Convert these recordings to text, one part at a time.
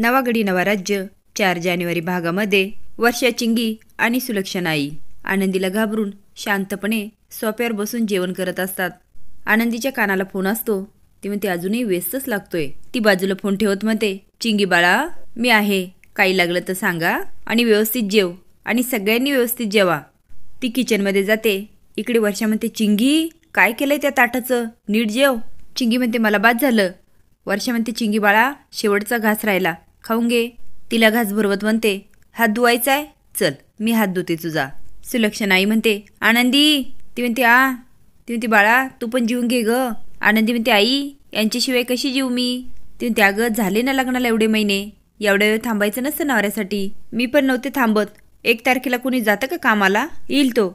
नवागडी नवा राज्य चार जानेवारी भागामध्ये वर्षा चिंगी आणि सुलक्षणाई आनंदीला घाबरून शांतपणे सोप्यावर बसून जेवण करत असतात आनंदीच्या कानाला फोन असतो ती म्हणते अजूनही व्यस्तच लागतोय ती बाजूला फोन ठेवत म्हणते चिंगी बाळा मी आहे काही लागलं तर सांगा आणि व्यवस्थित जेव आणि सगळ्यांनी व्यवस्थित जेवा ती किचनमध्ये जाते इकडे वर्षा म्हणते चिंगी काय केलंय त्या ताटाचं नीट जेव चिंगी म्हणते मला बाद झालं वर्षा म्हणते चिंगी बाळा शेवटचा घास राहिला खाऊन घे तिला घास भरवत म्हणते हात धुवायचा आहे चल मी हात धुते तुझा सुलक्षण आई म्हणते आनंदी ती म्हणते आ ती म्हणते बाळा तू पण जीवून घे ग आनंदी म्हणते आई यांच्याशिवाय कशी जीव मी ती म्हणते अगं झाले ना लग्नाला एवढे महिने एवढ्या वेळ थांबायचं नसतं नवऱ्यासाठी मी पण नव्हते थांबत एक तारखेला कोणी जातं का कामाला येईल तो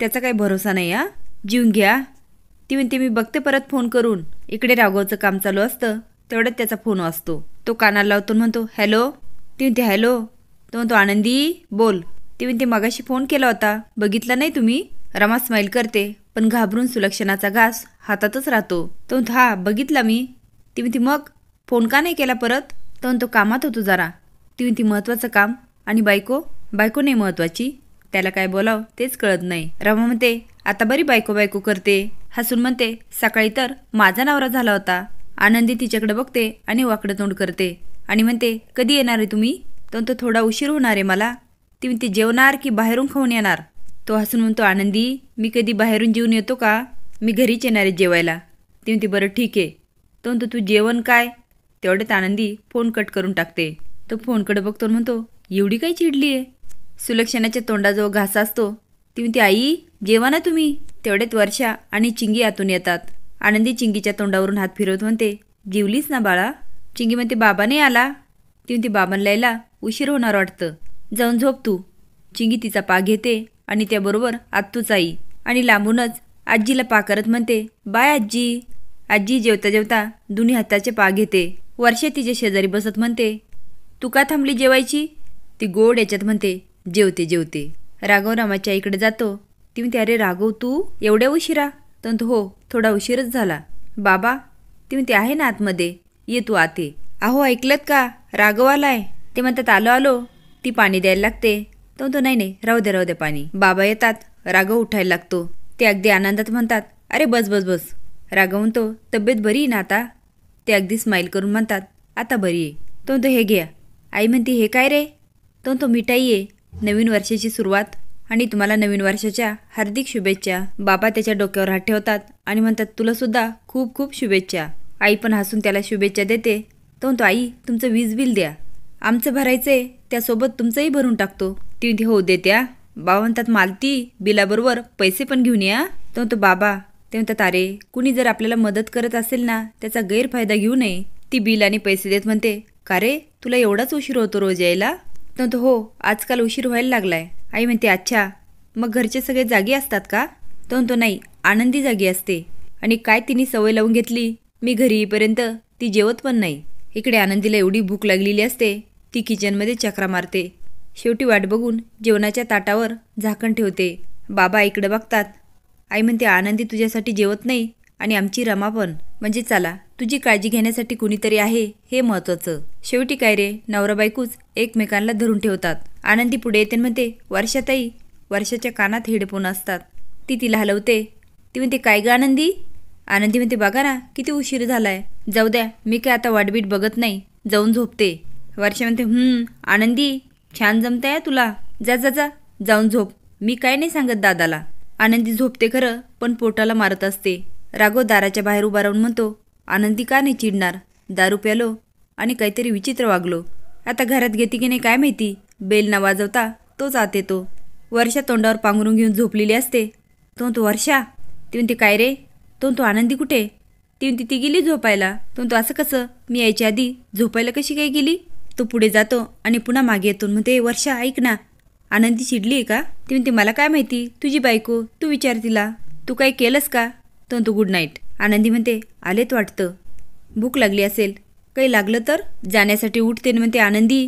त्याचा काही भरोसा नाही हा जीवन घ्या ती म्हणते मी बघते परत फोन करून इकडे राघवचं काम चालू असतं तेवढ्यात त्याचा फोन वाजतो तो कानाला लावतो म्हणतो हॅलो ती म्हणते हॅलो तो म्हणतो आनंदी बोल ती म्हणते मगाशी फोन केला होता बघितला नाही तुम्ही रमा स्माईल करते पण घाबरून सुलक्षणाचा घास हातातच राहतो तो म्हणतो हा बघितला मी ती म्हणती मग फोन का नाही केला परत तो म्हणतो कामात होतो जरा ती म्हणती महत्त्वाचं काम आणि बायको बायको नाही महत्त्वाची त्याला काय बोलावं तेच कळत नाही रमा म्हणते आता बरी बायको बायको करते हसून म्हणते सकाळी तर माझा नवरा झाला होता आनंदी तिच्याकडे बघते आणि वाकडं तोंड करते आणि म्हणते कधी येणार आहे तुम्ही तो तो थोडा उशीर होणार आहे मला ती म्हणते जेवणार की बाहेरून खाऊन येणार तो हसून म्हणतो आनंदी मी कधी बाहेरून जेवून येतो का मी घरीच येणार आहे जेवायला ती म्हणते बरं ठीक आहे तो म्हणतो तू जेवण काय तेवढ्यात आनंदी फोन कट करून टाकते तो फोनकडे बघतो म्हणतो एवढी काय चिडली आहे सुलक्षणाच्या तोंडाजवळ घासा असतो ती म्हणते आई जेवा ना तुम्ही तेवढ्यात वर्षा आणि चिंगी आतून येतात आनंदी चिंगीच्या तोंडावरून हात फिरवत म्हणते जेवलीच ना बाळा चिंगी म्हणते बाबा नाही आला ती म्हणते बाबांना लायला उशीर होणार वाटतं जाऊन झोप तू चिंगी तिचा पा घेते आणि त्याबरोबर आत्तूच आई आणि लांबूनच आजीला पा करत म्हणते बाय आजी आजी जेवता जेवता दोन्ही हाताचे पा घेते वर्षे तिच्या शेजारी बसत म्हणते तू का थांबली जेवायची ती गोड याच्यात म्हणते जेवते जेवते राघव रामाच्या इकडे जातो ती म्हणते अरे राघव तू एवढ्या उशिरा तंत हो थोडा उशीरच झाला बाबा ते म्हणते आहे ना आतमध्ये ये तू आते अहो ऐकलत का राघव आलाय ते म्हणतात आलो आलो ती पाणी द्यायला लागते तो म्हणतो नाही नाही राहू दे राहू दे पाणी बाबा येतात राघव उठायला लागतो ते अगदी आनंदात म्हणतात अरे बस बस बस राघव म्हणतो तब्येत बरी ना आता ते अगदी स्माईल करून म्हणतात आता बरी आहे तो म्हणतो हे घ्या आई म्हणती हे काय रे तो म्हणतो मिठाई आहे नवीन वर्षाची सुरुवात आणि तुम्हाला नवीन वर्षाच्या हार्दिक शुभेच्छा बाबा त्याच्या डोक्यावर हात ठेवतात आणि म्हणतात तुला सुद्धा खूप खूप शुभेच्छा आई पण हसून त्याला शुभेच्छा देते तो म्हणतो आई तुमचं वीज बिल द्या आमचं भरायचंय त्यासोबत तुमचंही भरून टाकतो ती हो देत्या बाबा म्हणतात मालती बिलाबरोबर पैसे पण घेऊन या तो म्हणतो बाबा ते म्हणतात अरे कुणी जर आपल्याला मदत करत असेल ना त्याचा गैरफायदा घेऊ नये ती बिल आणि पैसे देत म्हणते का रे तुला एवढाच उशीर होतो रोज यायला तो म्हणतो हो आजकाल उशीर व्हायला लागलाय आई म्हणते अच्छा मग घरचे सगळे जागी असतात का तो म्हणतो नाही आनंदी जागी असते आणि काय तिने सवय लावून घेतली मी घरी येईपर्यंत ती जेवत पण नाही इकडे आनंदीला एवढी भूक लागलेली असते ती किचनमध्ये चक्रा मारते शेवटी वाट बघून जेवणाच्या ताटावर झाकण ठेवते बाबा इकडे बघतात आई म्हणते आनंदी तुझ्यासाठी जेवत नाही आणि आमची रमा पण म्हणजे चला तुझी काळजी घेण्यासाठी कुणीतरी आहे हे महत्त्वाचं शेवटी काय रे नवरा बायकूच एकमेकांना धरून ठेवतात आनंदी पुढे येते म्हणते वर्षाताई वर्षाच्या कानात हेडफोन असतात ती तिला हलवते ती म्हणते काय गं आनंदी आनंदी म्हणते बघा ना किती उशीर झालाय जाऊ द्या मी काय आता वाटबीट बघत नाही जाऊन झोपते वर्षा म्हणते हम्म आनंदी छान आहे तुला जा जा जा जाऊन झोप मी काय नाही सांगत दादाला आनंदी झोपते खरं पण पोटाला मारत असते राघव दाराच्या बाहेर उभा राहून म्हणतो आनंदी का नाही चिडणार दारू प्यालो आणि काहीतरी विचित्र वागलो आता घरात घेते की नाही काय माहिती बेल न वाजवता तोच आत येतो वर्षा तोंडावर पांघरून घेऊन झोपलेली असते तो तो वर्षा ती काय रे तो तो आनंदी कुठे ती ती गेली झोपायला तो तो असं कसं मी यायच्या आधी झोपायला कशी काय गेली तो पुढे जातो आणि पुन्हा मागे येतो म्हणते वर्षा ऐक ना आनंदी चिडली आहे का ती मला काय माहिती तुझी बायको तू विचार तिला तू काही केलंस का तो गुड नाईट आनंदी म्हणते आलेत वाटतं भूक लागली असेल काही लागलं तर जाण्यासाठी उठते म्हणते आनंदी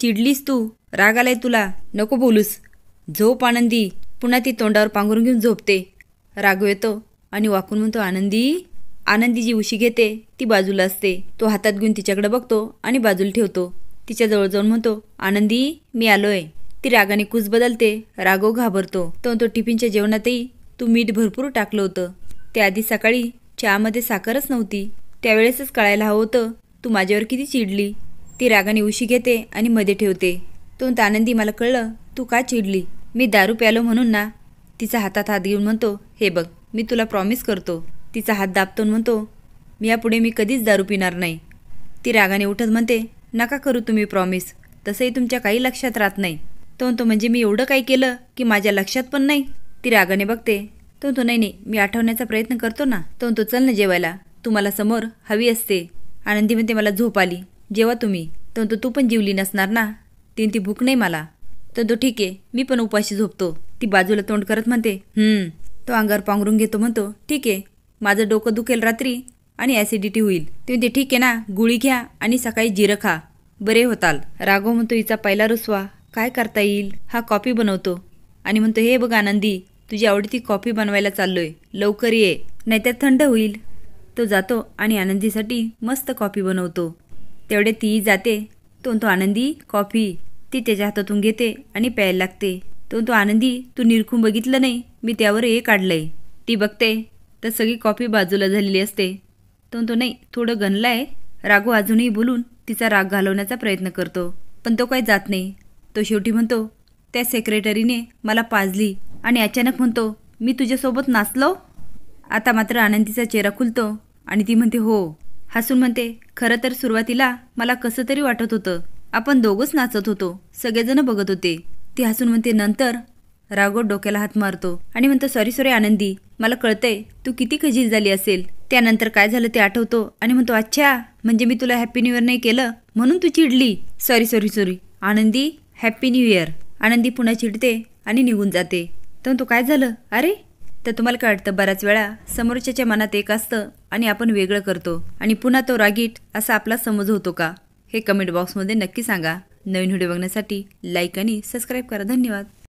चिडलीस तू राग आलाय तुला नको बोलूस झोप आनंदी पुन्हा ती तोंडावर पांघरून घेऊन झोपते रागव येतो आणि वाकून म्हणतो आनंदी आनंदी जी उशी घेते ती बाजूला असते तो हातात घेऊन तिच्याकडे बघतो आणि बाजूला ठेवतो जवळ जाऊन म्हणतो आनंदी मी आलोय ती रागाने कूस बदलते रागो घाबरतो तो तो टिफिनच्या जेवणातही तू मीठ भरपूर टाकलं होतं त्याआधी सकाळी चहामध्ये साखरच नव्हती त्यावेळेसच कळायला हवं होतं तू माझ्यावर किती चिडली ती रागाने उशी घेते आणि मध्ये ठेवते तोंत आनंदी मला कळलं तू का चिडली मी दारू प्यालो म्हणून ना तिचा हातात हात घेऊन म्हणतो हे बघ मी तुला प्रॉमिस करतो तिचा हात दाबतोन म्हणतो मी यापुढे मी कधीच दारू पिणार नाही ती रागाने उठत म्हणते नका करू तुम्ही प्रॉमिस तसंही तुमच्या काही लक्षात राहत नाही तो म्हणजे मी एवढं काही केलं की माझ्या लक्षात पण नाही ती रागाने बघते तो तो नाही नाही मी आठवण्याचा प्रयत्न करतो ना तो तो चल ना जेवायला तुम्हाला समोर हवी असते आनंदी म्हणते मला झोप आली जेवा तुम्ही तो तू पण जिवली नसणार ना तीन ती भूक नाही मला तर तो ठीक आहे मी पण उपाशी झोपतो ती बाजूला तोंड करत म्हणते तो अंगावर पांघरून घेतो म्हणतो ठीक आहे माझं डोकं दुखेल रात्री आणि ॲसिडिटी होईल ते ठीक आहे ना गुळी घ्या आणि सकाळी जिरं खा बरे होताल राघव म्हणतो हिचा पहिला रुसवा काय करता येईल हा कॉपी बनवतो आणि म्हणतो हे बघ आनंदी तुझी आवडती कॉफी बनवायला चाललोय लवकर ये नाहीतर थंड होईल तो जातो आणि आनंदीसाठी मस्त कॉफी बनवतो तेवढे तीही जाते तो तो आनंदी कॉफी ती त्याच्या हातातून घेते आणि प्यायला लागते तो तो आनंदी तू निरखून बघितलं नाही मी त्यावर हे काढलंय ती बघते तर सगळी कॉफी बाजूला झालेली असते तो तो नाही थोडं गणलाय आहे राघू अजूनही बोलून तिचा राग घालवण्याचा प्रयत्न करतो पण तो काही जात नाही तो शेवटी म्हणतो त्या सेक्रेटरीने मला पाजली आणि अचानक म्हणतो मी तुझ्यासोबत नाचलो आता मात्र आनंदीचा चेहरा खुलतो आणि ती म्हणते हो हसून म्हणते खरं तर सुरुवातीला मला कसं तरी वाटत होतं आपण दोघंच नाचत होतो सगळेजण बघत होते ती हसून म्हणते नंतर राघव डोक्याला हात मारतो आणि म्हणतो सॉरी सॉरी आनंदी मला कळतंय तू किती खजील झाली असेल त्यानंतर काय झालं ते आठवतो आणि म्हणतो अच्छा म्हणजे मी तुला हॅपी न्यू इयर नाही केलं म्हणून तू चिडली sorry sorry sorry Anandi happy new year Anandi पुन्हा चिडते आणि निघून जाते तर तो काय झालं अरे तर तुम्हाला कळतं बऱ्याच वेळा समोरच्याच्या मनात एक असतं आणि आपण वेगळं करतो आणि पुन्हा तो रागीट असा आपला समज होतो का हे कमेंट बॉक्समध्ये नक्की सांगा नवीन व्हिडिओ बघण्यासाठी लाईक आणि सबस्क्राईब करा धन्यवाद